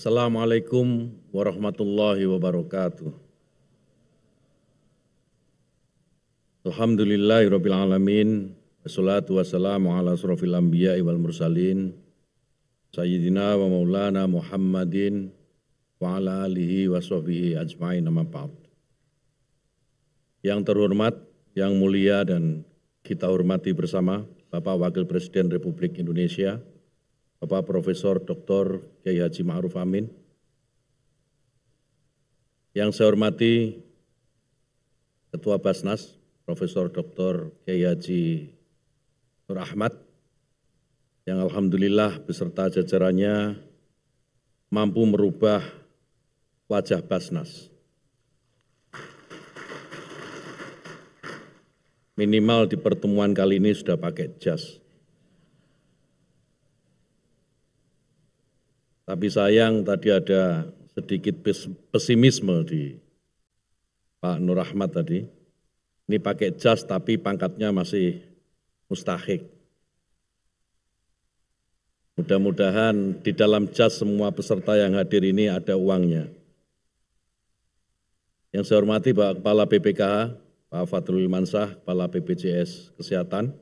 Assalamualaikum warahmatullahi wabarakatuh. Alhamdulillahirabbil alamin. Wassalatu wassalamu ala asrofil anbiya wal mursalin Sayyidina wa maulana Muhammadin wa ala alihi wa sahbihi ajma'in amma ba'd. Yang terhormat, yang mulia dan kita hormati bersama Bapak Wakil Presiden Republik Indonesia, Bapak Profesor Dr. Kiai Haji Ma'ruf Amin. Yang saya hormati Ketua Basnas Profesor Dr. Kiai Haji Nur Ahmad yang alhamdulillah beserta jajarannya mampu merubah wajah Basnas. Minimal di pertemuan kali ini sudah pakai jas. Tapi sayang tadi ada sedikit pesimisme di Pak Nur Rahmat tadi. Ini pakai jas tapi pangkatnya masih mustahik. Mudah-mudahan di dalam jas semua peserta yang hadir ini ada uangnya. Yang saya hormati Pak Kepala BPKH, Pak Fatrul Mansah, Kepala BPJS Kesehatan.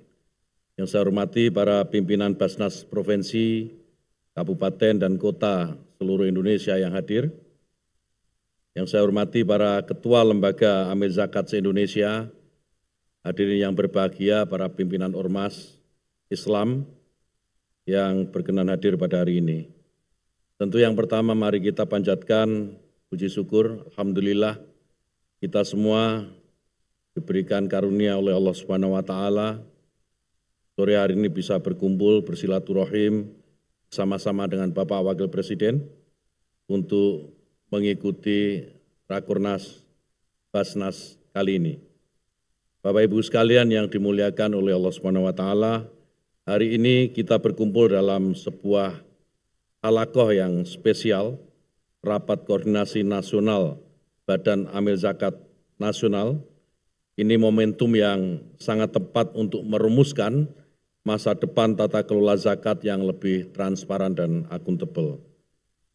Yang saya hormati para pimpinan Basnas Provinsi, kabupaten dan kota seluruh Indonesia yang hadir, yang saya hormati para ketua lembaga Amil Zakat se-Indonesia, hadirin yang berbahagia, para pimpinan ormas Islam yang berkenan hadir pada hari ini. Tentu yang pertama mari kita panjatkan puji syukur, Alhamdulillah kita semua diberikan karunia oleh Allah Subhanahu wa taala sore hari ini bisa berkumpul bersilaturahim sama-sama dengan Bapak Wakil Presiden untuk mengikuti Rakornas Basnas kali ini. Bapak Ibu sekalian yang dimuliakan oleh Allah Subhanahu wa taala, hari ini kita berkumpul dalam sebuah alakoh yang spesial rapat koordinasi nasional Badan Amil Zakat Nasional. Ini momentum yang sangat tepat untuk merumuskan masa depan tata kelola zakat yang lebih transparan dan akuntabel.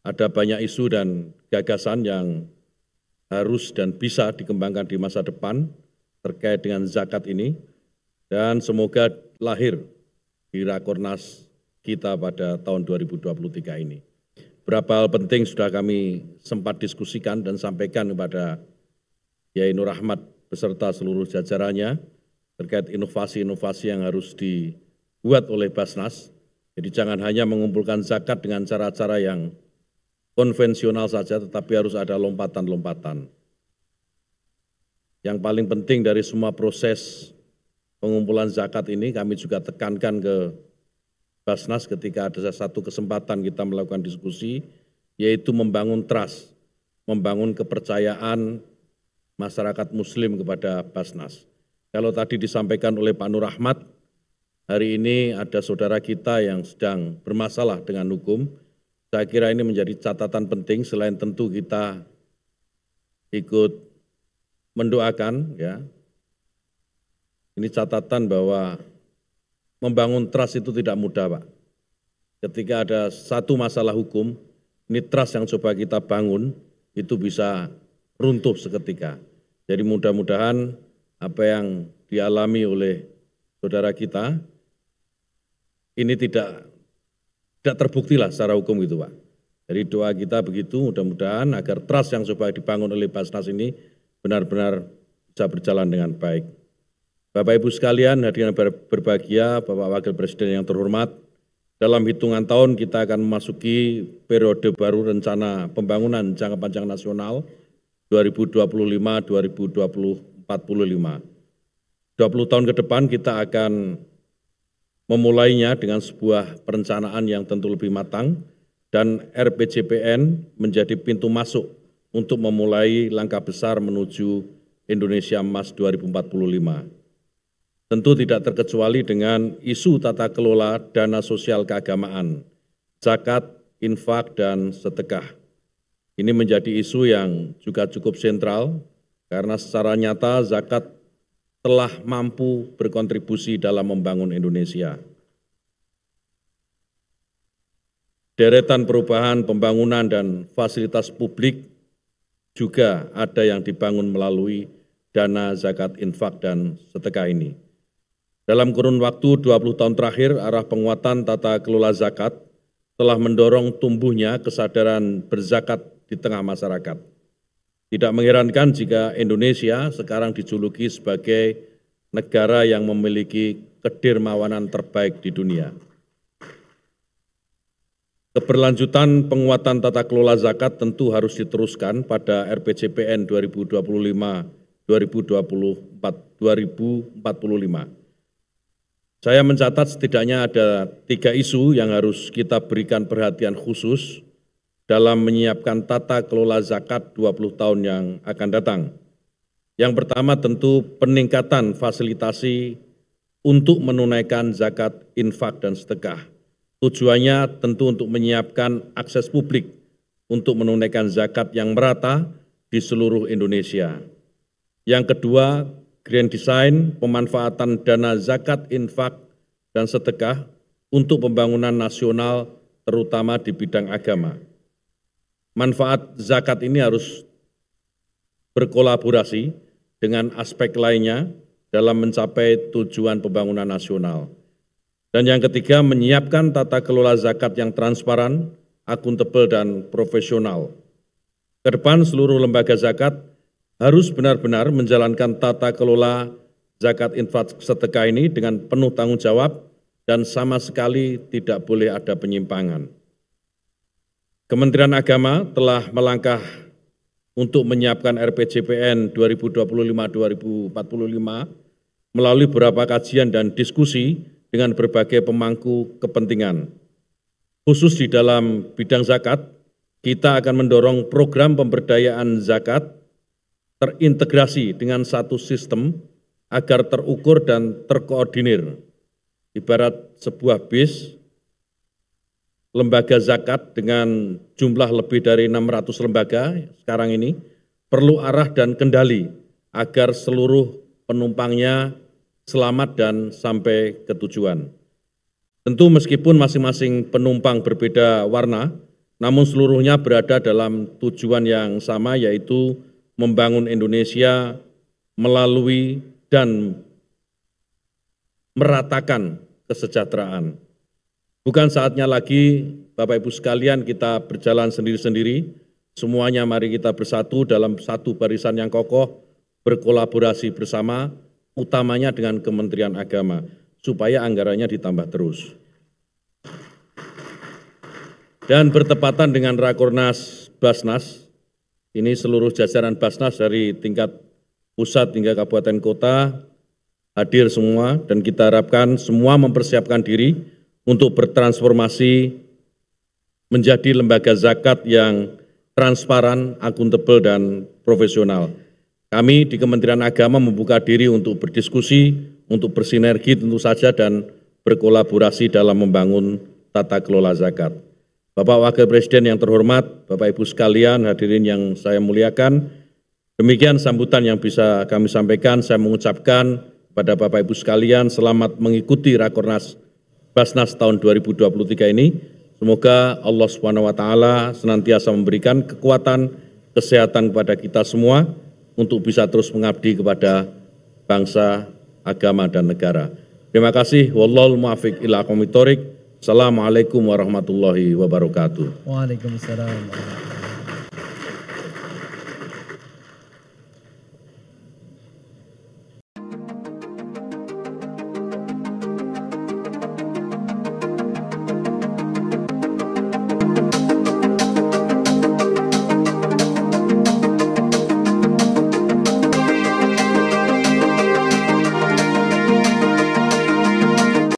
Ada banyak isu dan gagasan yang harus dan bisa dikembangkan di masa depan terkait dengan zakat ini dan semoga lahir di Rakornas kita pada tahun 2023 ini. Berapa hal penting sudah kami sempat diskusikan dan sampaikan kepada Yai Nur Ahmad beserta seluruh jajarannya terkait inovasi-inovasi yang harus di dibuat oleh Basnas. Jadi jangan hanya mengumpulkan zakat dengan cara-cara yang konvensional saja, tetapi harus ada lompatan-lompatan. Yang paling penting dari semua proses pengumpulan zakat ini kami juga tekankan ke Basnas ketika ada satu kesempatan kita melakukan diskusi, yaitu membangun trust, membangun kepercayaan masyarakat muslim kepada Basnas. Kalau tadi disampaikan oleh Pak Nur Ahmad, hari ini ada saudara kita yang sedang bermasalah dengan hukum. Saya kira ini menjadi catatan penting selain tentu kita ikut mendoakan ya. Ini catatan bahwa membangun trust itu tidak mudah, Pak. Ketika ada satu masalah hukum, ini trust yang coba kita bangun itu bisa runtuh seketika. Jadi mudah-mudahan apa yang dialami oleh saudara kita ini tidak tidak terbuktilah secara hukum gitu Pak. Jadi doa kita begitu mudah-mudahan agar trust yang supaya dibangun oleh Basnas ini benar-benar bisa berjalan dengan baik. Bapak Ibu sekalian, hadirin berbahagia, Bapak Wakil Presiden yang terhormat, dalam hitungan tahun kita akan memasuki periode baru rencana pembangunan jangka panjang nasional 2025-2045. 20 tahun ke depan kita akan memulainya dengan sebuah perencanaan yang tentu lebih matang dan RPJPN menjadi pintu masuk untuk memulai langkah besar menuju Indonesia Emas 2045. Tentu tidak terkecuali dengan isu tata kelola dana sosial keagamaan, zakat, infak, dan sedekah. Ini menjadi isu yang juga cukup sentral karena secara nyata zakat telah mampu berkontribusi dalam membangun Indonesia. Deretan perubahan pembangunan dan fasilitas publik juga ada yang dibangun melalui dana zakat infak dan sedekah ini. Dalam kurun waktu 20 tahun terakhir, arah penguatan tata kelola zakat telah mendorong tumbuhnya kesadaran berzakat di tengah masyarakat. Tidak mengherankan jika Indonesia sekarang dijuluki sebagai negara yang memiliki kedermawanan terbaik di dunia. Keberlanjutan penguatan tata kelola zakat tentu harus diteruskan pada RPJPN 2025 2024 2045. Saya mencatat setidaknya ada tiga isu yang harus kita berikan perhatian khusus dalam menyiapkan tata kelola zakat 20 tahun yang akan datang. Yang pertama tentu peningkatan fasilitasi untuk menunaikan zakat infak dan setekah, Tujuannya tentu untuk menyiapkan akses publik untuk menunaikan zakat yang merata di seluruh Indonesia. Yang kedua, grand design pemanfaatan dana zakat infak dan setekah untuk pembangunan nasional terutama di bidang agama manfaat zakat ini harus berkolaborasi dengan aspek lainnya dalam mencapai tujuan pembangunan nasional. Dan yang ketiga, menyiapkan tata kelola zakat yang transparan, akuntabel, dan profesional. Kedepan seluruh lembaga zakat harus benar-benar menjalankan tata kelola zakat infak setekah ini dengan penuh tanggung jawab dan sama sekali tidak boleh ada penyimpangan. Kementerian Agama telah melangkah untuk menyiapkan RPJPN 2025-2045 melalui beberapa kajian dan diskusi dengan berbagai pemangku kepentingan. Khusus di dalam bidang zakat, kita akan mendorong program pemberdayaan zakat terintegrasi dengan satu sistem agar terukur dan terkoordinir. Ibarat sebuah bis lembaga zakat dengan jumlah lebih dari 600 lembaga sekarang ini perlu arah dan kendali agar seluruh penumpangnya selamat dan sampai ke tujuan. Tentu meskipun masing-masing penumpang berbeda warna, namun seluruhnya berada dalam tujuan yang sama yaitu membangun Indonesia melalui dan meratakan kesejahteraan. Bukan saatnya lagi, Bapak Ibu sekalian, kita berjalan sendiri-sendiri. Semuanya mari kita bersatu dalam satu barisan yang kokoh, berkolaborasi bersama, utamanya dengan Kementerian Agama, supaya anggarannya ditambah terus. Dan bertepatan dengan Rakornas Basnas, ini seluruh jajaran Basnas dari tingkat pusat hingga kabupaten kota hadir semua dan kita harapkan semua mempersiapkan diri untuk bertransformasi menjadi lembaga zakat yang transparan, akuntabel, dan profesional. Kami di Kementerian Agama membuka diri untuk berdiskusi, untuk bersinergi tentu saja, dan berkolaborasi dalam membangun tata kelola zakat. Bapak Wakil Presiden yang terhormat, Bapak Ibu sekalian, hadirin yang saya muliakan, demikian sambutan yang bisa kami sampaikan. Saya mengucapkan kepada Bapak Ibu sekalian selamat mengikuti Rakornas Basnas tahun 2023 ini. Semoga Allah Subhanahu wa taala senantiasa memberikan kekuatan, kesehatan kepada kita semua untuk bisa terus mengabdi kepada bangsa, agama dan negara. Terima kasih. Wallahul muafiq ila Assalamualaikum warahmatullahi wabarakatuh. Waalaikumsalam.